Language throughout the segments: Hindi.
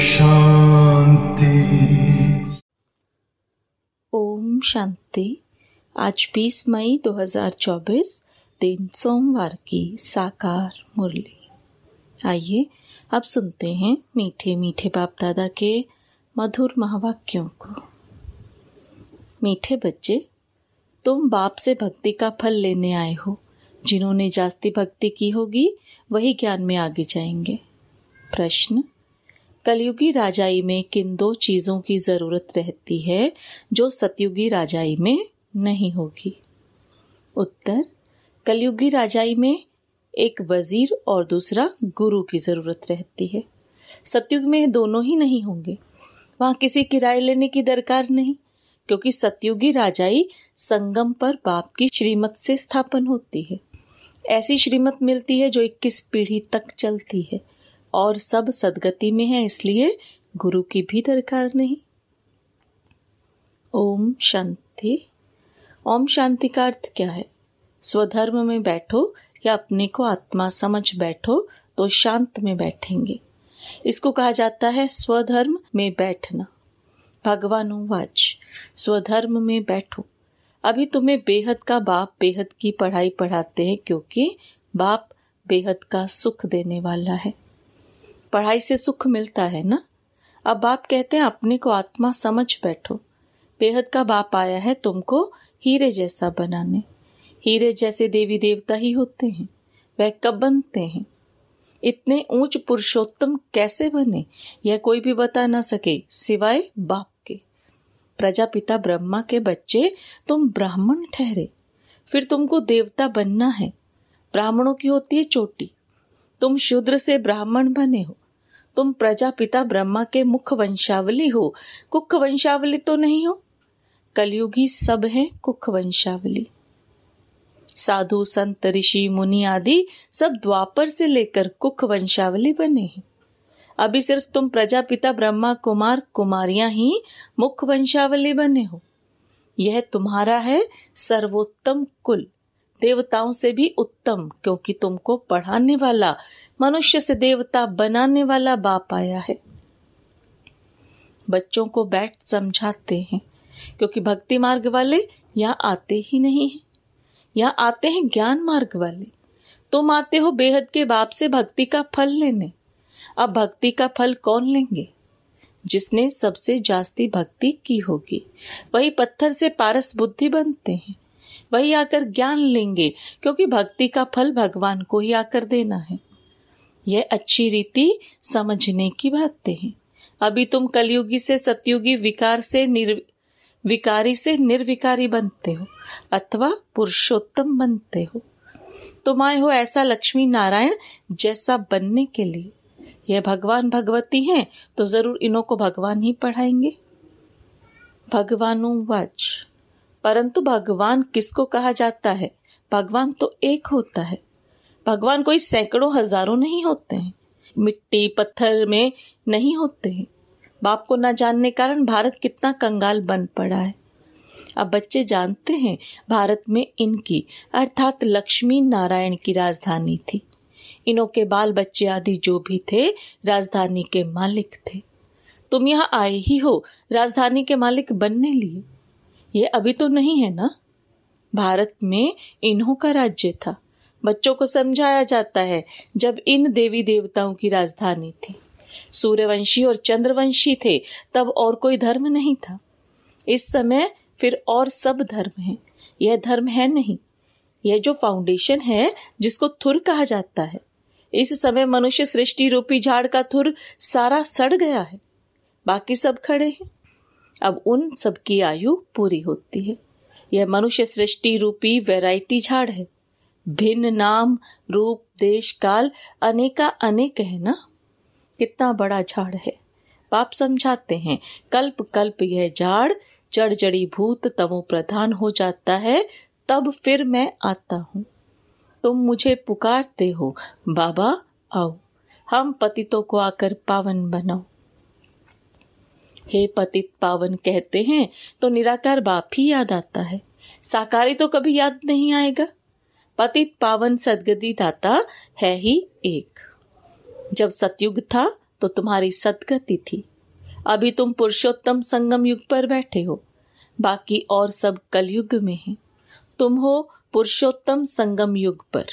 शांति ओम शांति आज 20 मई 2024 दिन सोमवार की साकार मुरली आइए अब सुनते हैं मीठे मीठे बाप दादा के मधुर महावाक्यों को मीठे बच्चे तुम बाप से भक्ति का फल लेने आए हो जिन्होंने जास्ती भक्ति की होगी वही ज्ञान में आगे जाएंगे प्रश्न कलयुगी राजाई में किन दो चीज़ों की ज़रूरत रहती है जो सतयुगी राजाई में नहीं होगी उत्तर कलयुगी राजाई में एक वज़ीर और दूसरा गुरु की ज़रूरत रहती है सतयुग में दोनों ही नहीं होंगे वहाँ किसी किराए लेने की दरकार नहीं क्योंकि सतयुगी राजाई संगम पर बाप की श्रीमत से स्थापन होती है ऐसी श्रीमत मिलती है जो इक्कीस पीढ़ी तक चलती है और सब सदगति में है इसलिए गुरु की भी दरकार नहीं ओम शांति ओम शांति का अर्थ क्या है स्वधर्म में बैठो या अपने को आत्मा समझ बैठो तो शांत में बैठेंगे इसको कहा जाता है स्वधर्म में बैठना भगवानुवाच स्वधर्म में बैठो अभी तुम्हें बेहद का बाप बेहद की पढ़ाई पढ़ाते हैं क्योंकि बाप बेहद का सुख देने वाला है पढ़ाई से सुख मिलता है ना अब बाप कहते हैं अपने को आत्मा समझ बैठो बेहद का बाप आया है तुमको हीरे जैसा बनाने हीरे जैसे देवी देवता ही होते हैं वह कब बनते हैं इतने ऊंच पुरुषोत्तम कैसे बने यह कोई भी बता ना सके सिवाय बाप प्रजापिता ब्रह्मा के बच्चे तुम ब्राह्मण ठहरे फिर तुमको देवता बनना है ब्राह्मणों की होती है चोटी तुम शूद्र से ब्राह्मण बने हो तुम प्रजापिता ब्रह्मा के मुख वंशावली हो कुख वंशावली तो नहीं हो कलयुगी सब हैं कुख वंशावली साधु संत ऋषि मुनि आदि सब द्वापर से लेकर कुख वंशावली बने हैं अभी सिर्फ तुम प्रजापिता ब्रह्मा कुमार कुमारियां ही मुख्य वंशावली बने हो यह तुम्हारा है सर्वोत्तम कुल देवताओं से भी उत्तम क्योंकि तुमको पढ़ाने वाला मनुष्य से देवता बनाने वाला बाप आया है बच्चों को बैठ समझाते हैं क्योंकि भक्ति मार्ग वाले यहाँ आते ही नहीं है यहाँ आते हैं ज्ञान मार्ग वाले तुम आते हो बेहद के बाप से भक्ति का फल लेने अब भक्ति का फल कौन लेंगे जिसने सबसे जास्ती भक्ति की होगी वही पत्थर से पारस बुद्धि बनते हैं वही आकर ज्ञान लेंगे क्योंकि भक्ति का फल भगवान को ही आकर देना है यह अच्छी रीति समझने की बातें हैं अभी तुम कलयुगी से सतयुगी विकार से निर्विकारी से निर्विकारी बनते हो अथवा पुरुषोत्तम बनते हो तुम आए हो ऐसा लक्ष्मी नारायण जैसा बनने के लिए यह भगवान भगवती हैं तो ज़रूर इनों को भगवान ही पढ़ाएंगे भगवानुवाच परंतु भगवान किसको कहा जाता है भगवान तो एक होता है भगवान कोई सैकड़ों हजारों नहीं होते हैं मिट्टी पत्थर में नहीं होते हैं बाप को ना जानने कारण भारत कितना कंगाल बन पड़ा है अब बच्चे जानते हैं भारत में इनकी अर्थात लक्ष्मी नारायण की राजधानी थी इनों के बाल बच्चे आदि जो भी थे राजधानी के मालिक थे तुम यहाँ आए ही हो राजधानी के मालिक बनने लिए ये अभी तो नहीं है ना भारत में इन्हों का राज्य था बच्चों को समझाया जाता है जब इन देवी देवताओं की राजधानी थी सूर्यवंशी और चंद्रवंशी थे तब और कोई धर्म नहीं था इस समय फिर और सब धर्म हैं यह धर्म है नहीं यह जो फाउंडेशन है जिसको थुर कहा जाता है इस समय मनुष्य सृष्टि रूपी झाड़ का थुर सारा सड़ गया है बाकी सब खड़े हैं अब उन सब की आयु पूरी होती है यह मनुष्य सृष्टि रूपी वैरायटी झाड़ है भिन्न नाम रूप देश काल अनेका अनेक है ना कितना बड़ा झाड़ है पाप समझाते हैं कल्प कल्प यह झाड़ जड़ जड़ी भूत तमो प्रधान हो जाता है तब फिर मैं आता हूँ तुम मुझे पुकारते हो बाबा आओ हम पतितों को आकर पावन बनाओ हे पतित पावन कहते हैं तो निराकार बाप ही याद आता है साकारी तो कभी याद नहीं आएगा पतित पावन सदगति दाता है ही एक जब सतयुग था तो तुम्हारी सदगति थी अभी तुम पुरुषोत्तम संगम युग पर बैठे हो बाकी और सब कलयुग में हैं तुम हो पुरुषोत्तम संगम युग पर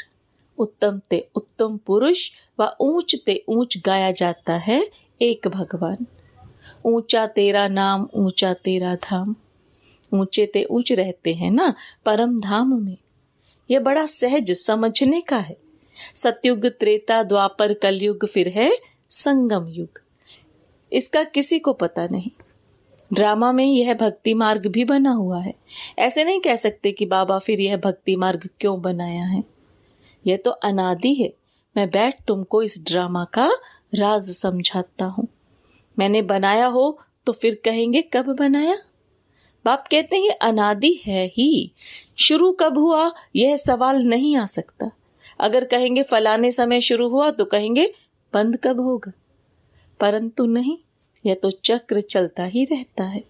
उत्तम ते उत्तम पुरुष व ऊंच ते ऊंच गाया जाता है एक भगवान ऊंचा तेरा नाम ऊंचा तेरा धाम ऊंचे ते ऊंच रहते हैं ना परम धाम में यह बड़ा सहज समझने का है सतयुग त्रेता द्वापर कलयुग फिर है संगम युग इसका किसी को पता नहीं ड्रामा में यह भक्ति मार्ग भी बना हुआ है ऐसे नहीं कह सकते कि बाबा फिर यह भक्ति मार्ग क्यों बनाया है यह तो अनादि है मैं बैठ तुमको इस ड्रामा का राज समझाता हूँ मैंने बनाया हो तो फिर कहेंगे कब बनाया बाप कहते हैं अनादि है ही शुरू कब हुआ यह सवाल नहीं आ सकता अगर कहेंगे फलाने समय शुरू हुआ तो कहेंगे बंद कब होगा परंतु नहीं यह तो चक्र चलता ही रहता है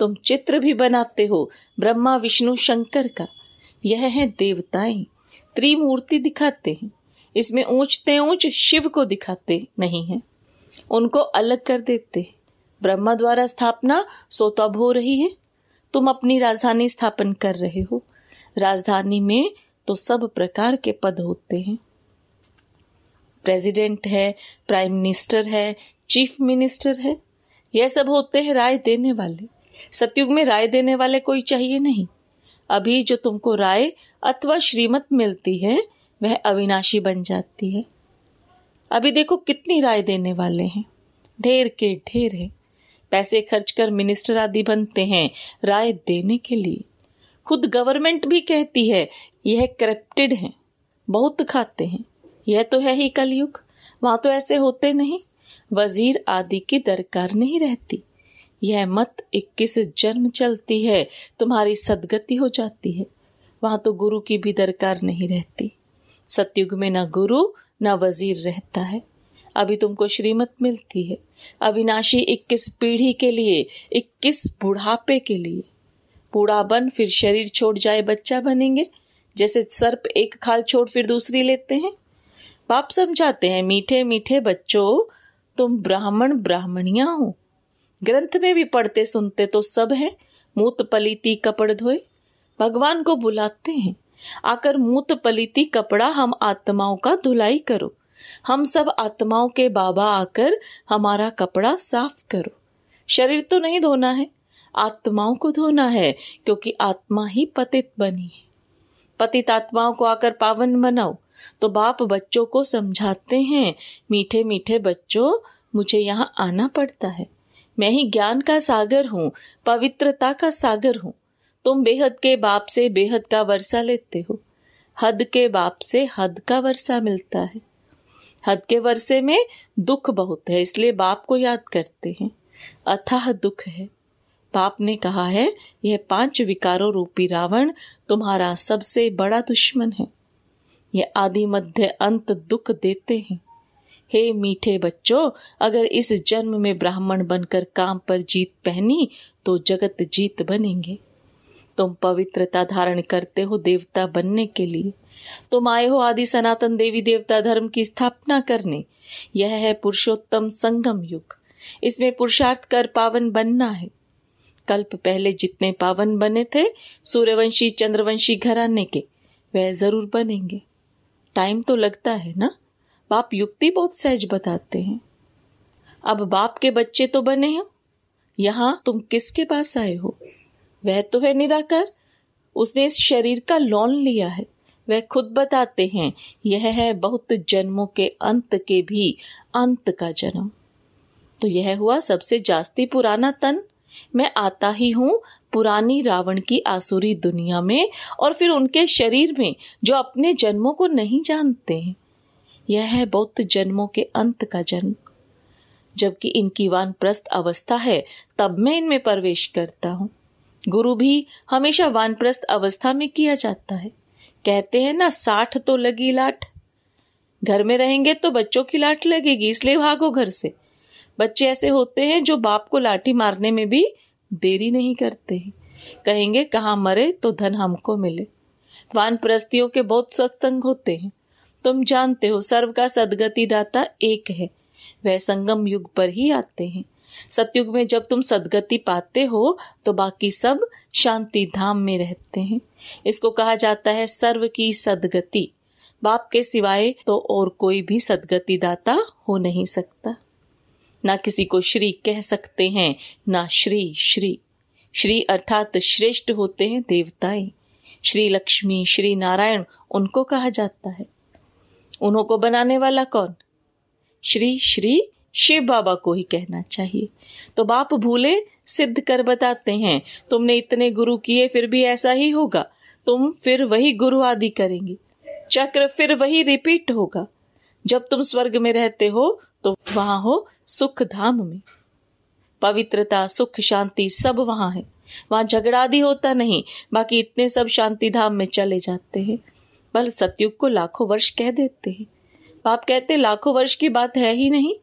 तुम चित्र भी बनाते हो ब्रह्मा विष्णु शंकर का यह है देवताएं त्रिमूर्ति दिखाते हैं इसमें ऊंचते ऊंच शिव को दिखाते नहीं है उनको अलग कर देते हैं ब्रह्मा द्वारा स्थापना सोतब हो रही है तुम अपनी राजधानी स्थापन कर रहे हो राजधानी में तो सब प्रकार के पद होते हैं प्रेसिडेंट है प्राइम मिनिस्टर है चीफ मिनिस्टर है यह सब होते हैं राय देने वाले सतयुग में राय देने वाले कोई चाहिए नहीं अभी जो तुमको राय अथवा श्रीमत मिलती है वह अविनाशी बन जाती है अभी देखो कितनी राय देने वाले हैं ढेर के ढेर है पैसे खर्च कर मिनिस्टर आदि बनते हैं राय देने के लिए खुद गवर्नमेंट भी कहती है यह करप्टेड हैं बहुत खाते हैं यह तो है ही कलयुग वहां तो ऐसे होते नहीं वजीर आदि की दरकार नहीं रहती यह मत इक्कीस जन्म चलती है तुम्हारी सदगति हो जाती है वहां तो गुरु की भी दरकार नहीं रहती सतयुग में ना गुरु ना वजीर रहता है अभी तुमको श्रीमत मिलती है अविनाशी इक्कीस पीढ़ी के लिए इक्कीस बुढ़ापे के लिए बूढ़ा बन फिर शरीर छोड़ जाए बच्चा बनेंगे जैसे सर्प एक खाल छोड़ फिर दूसरी लेते हैं बाप समझाते हैं मीठे मीठे बच्चों तुम ब्राह्मण ब्राह्मणिया हो ग्रंथ में भी पढ़ते सुनते तो सब हैं मूत पलीती कपड़ धोए भगवान को बुलाते हैं आकर मूत पलीती कपड़ा हम आत्माओं का धुलाई करो हम सब आत्माओं के बाबा आकर हमारा कपड़ा साफ करो शरीर तो नहीं धोना है आत्माओं को धोना है क्योंकि आत्मा ही पतित बनी है पतितात्माओं को आकर पावन बनाओ तो बाप बच्चों को समझाते हैं मीठे मीठे बच्चों मुझे यहाँ आना पड़ता है मैं ही ज्ञान का सागर हूँ पवित्रता का सागर हूँ तुम बेहद के बाप से बेहद का वर्षा लेते हो हद के बाप से हद का वर्षा मिलता है हद के वर्षे में दुख बहुत है इसलिए बाप को याद करते हैं अथाह दुख है पाप ने कहा है यह पांच विकारों रूपी रावण तुम्हारा सबसे बड़ा दुश्मन है यह आदि मध्य अंत दुख देते हैं हे मीठे बच्चों अगर इस जन्म में ब्राह्मण बनकर काम पर जीत पहनी तो जगत जीत बनेंगे तुम पवित्रता धारण करते हो देवता बनने के लिए तुम आए हो आदि सनातन देवी देवता धर्म की स्थापना करने यह है पुरुषोत्तम संगम युग इसमें पुरुषार्थ कर पावन बनना है कल्प पहले जितने पावन बने थे सूर्यवंशी चंद्रवंशी घराने के वह जरूर बनेंगे टाइम तो लगता है ना बाप युक्ति बहुत सहज बताते हैं अब बाप के बच्चे तो बने हो यहाँ तुम किसके पास आए हो वह तो है निराकर उसने इस शरीर का लोन लिया है वह खुद बताते हैं यह है बहुत जन्मों के अंत के भी अंत का जन्म तो यह हुआ सबसे जास्ती पुराना तन मैं आता ही हूँ पुरानी रावण की आसुरी दुनिया में और फिर उनके शरीर में जो अपने जन्मों को नहीं जानते हैं यह है बौद्ध जन्मों के अंत का जन्म जबकि इनकी वानप्रस्थ अवस्था है तब मैं इनमें प्रवेश करता हूँ गुरु भी हमेशा वानप्रस्थ अवस्था में किया जाता है कहते हैं ना साठ तो लगी लाठ घर में रहेंगे तो बच्चों की लाठ लगेगी इसलिए भागो घर से बच्चे ऐसे होते हैं जो बाप को लाठी मारने में भी देरी नहीं करते कहेंगे कहाँ मरे तो धन हमको मिले वान प्रस्तियों के बहुत सत्संग होते हैं तुम जानते हो सर्व का सदगति दाता एक है वह संगम युग पर ही आते हैं सतयुग में जब तुम सदगति पाते हो तो बाकी सब शांति धाम में रहते हैं इसको कहा जाता है सर्व की सदगति बाप के सिवाय तो और कोई भी सदगति दाता हो नहीं सकता ना किसी को श्री कह सकते हैं ना श्री श्री श्री अर्थात श्रेष्ठ होते हैं देवताएं श्री लक्ष्मी श्री नारायण उनको कहा जाता है उन्हों को बनाने वाला कौन श्री श्री शिव बाबा को ही कहना चाहिए तो बाप भूले सिद्ध कर बताते हैं तुमने इतने गुरु किए फिर भी ऐसा ही होगा तुम फिर वही गुरु आदि करेंगे चक्र फिर वही रिपीट होगा जब तुम स्वर्ग में रहते हो तो वहां हो सुख धाम में पवित्रता सुख शांति सब वहां है वहां झगड़ा आदि होता नहीं बाकी इतने सब शांति धाम में चले जाते हैं बल सतयुग को लाखों वर्ष कह देते हैं पाप कहते लाखों वर्ष की बात है ही नहीं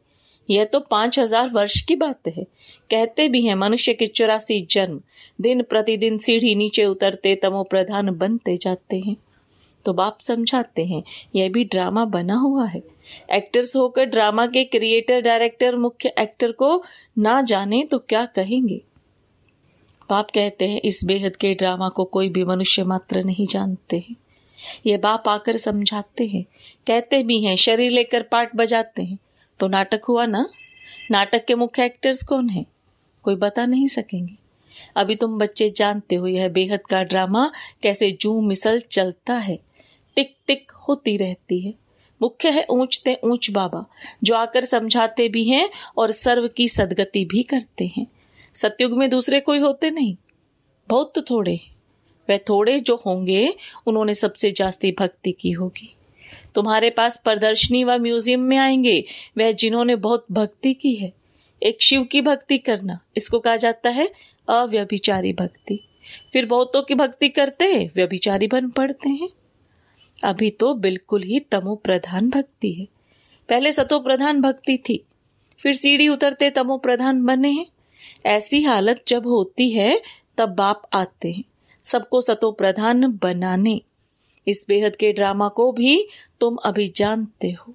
यह तो पांच हजार वर्ष की बात है कहते भी हैं मनुष्य के चौरासी जन्म दिन प्रतिदिन सीढ़ी नीचे उतरते तमो प्रधान बनते जाते हैं तो बाप समझाते हैं यह भी ड्रामा बना हुआ है एक्टर्स होकर ड्रामा के क्रिएटर डायरेक्टर मुख्य एक्टर को ना जाने तो क्या कहेंगे बाप कहते हैं इस बेहद के ड्रामा को कोई भी मनुष्य मात्र नहीं जानते हैं ये बाप आकर समझाते हैं कहते भी हैं शरीर लेकर पार्ट बजाते हैं तो नाटक हुआ ना नाटक के मुख्य एक्टर्स कौन हैं कोई बता नहीं सकेंगे अभी तुम बच्चे जानते हो यह बेहद का ड्रामा कैसे जू मिसल चलता है टिक टिक होती रहती है मुख्य है ऊंचते ऊंच बाबा जो आकर समझाते भी हैं और सर्व की सदगति भी करते हैं सत्युग में दूसरे कोई होते नहीं बहुत तो थोड़े हैं वह थोड़े जो होंगे उन्होंने सबसे जास्ती भक्ति की होगी तुम्हारे पास प्रदर्शनी व म्यूजियम में आएंगे वह जिन्होंने बहुत भक्ति की है एक शिव की भक्ति करना इसको कहा जाता है अव्यभिचारी भक्ति फिर बहुतों की भक्ति करते व्यभिचारी बन पड़ते हैं अभी तो बिल्कुल ही तमो प्रधान भक्ति है पहले सतो प्रधान भक्ति थी फिर सीढ़ी उतरते तमो प्रधान बने हैं ऐसी हालत जब होती है तब बाप आते हैं सबको सतो प्रधान बनाने इस बेहद के ड्रामा को भी तुम अभी जानते हो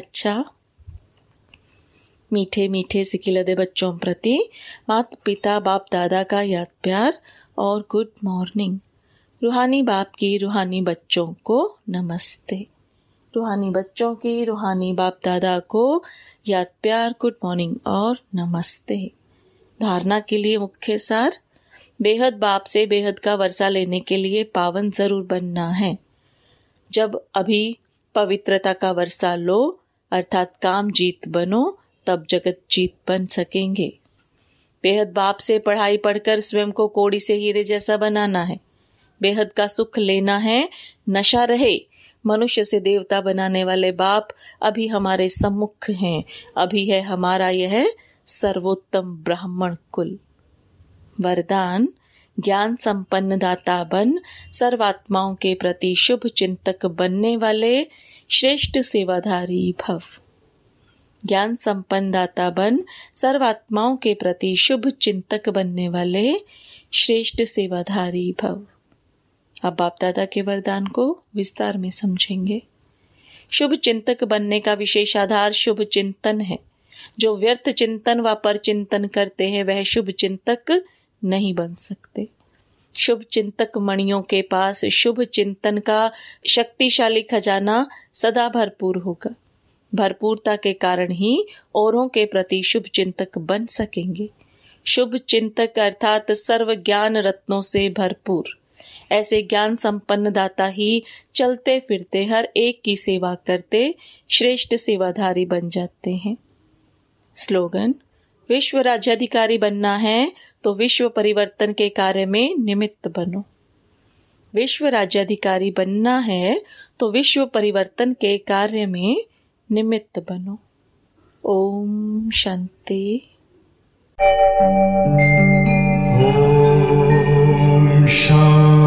अच्छा मीठे मीठे सिकिलदे बच्चों प्रति माता पिता बाप दादा का याद प्यार और गुड मॉर्निंग रूहानी बाप की रूहानी बच्चों को नमस्ते रूहानी बच्चों की रूहानी बाप दादा को याद प्यार गुड मॉर्निंग और नमस्ते धारणा के लिए मुख्य सार बेहद बाप से बेहद का वर्षा लेने के लिए पावन जरूर बनना है जब अभी पवित्रता का वर्षा लो अर्थात काम जीत बनो तब जगत जीत बन सकेंगे बेहद बाप से पढ़ाई पढ़कर स्वयं को कोड़ी से हीरे जैसा बनाना है बेहद का सुख लेना है नशा रहे मनुष्य से देवता बनाने वाले बाप अभी हमारे सम्मुख हैं अभी है हमारा यह सर्वोत्तम ब्राह्मण कुल वरदान ज्ञान संपन्न दाता बन सर्वात्माओं के प्रति शुभ चिंतक बनने वाले श्रेष्ठ सेवाधारी भव ज्ञान संपन्न दाता बन सर्वात्माओं के प्रति शुभ चिंतक बनने वाले श्रेष्ठ सेवाधारी भव अब बाप दादा के वरदान को विस्तार में समझेंगे शुभ चिंतक बनने का विशेष आधार शुभ चिंतन है जो व्यर्थ चिंतन व पर चिंतन करते हैं वह शुभ चिंतक नहीं बन सकते शुभ चिंतक मणियों के पास शुभ चिंतन का शक्तिशाली खजाना सदा भरपूर होगा भरपूरता के कारण ही औरों के प्रति शुभ चिंतक बन सकेंगे शुभ चिंतक अर्थात सर्व ज्ञान रत्नों से भरपूर ऐसे ज्ञान संपन्न दाता ही चलते फिरते हर एक की सेवा करते श्रेष्ठ सेवाधारी बन जाते हैं स्लोगन विश्व राज्याधिकारी बनना है तो विश्व परिवर्तन के कार्य में निमित्त बनो विश्व राज्याधिकारी बनना है तो विश्व परिवर्तन के कार्य में निमित्त बनो ओम शांति shine.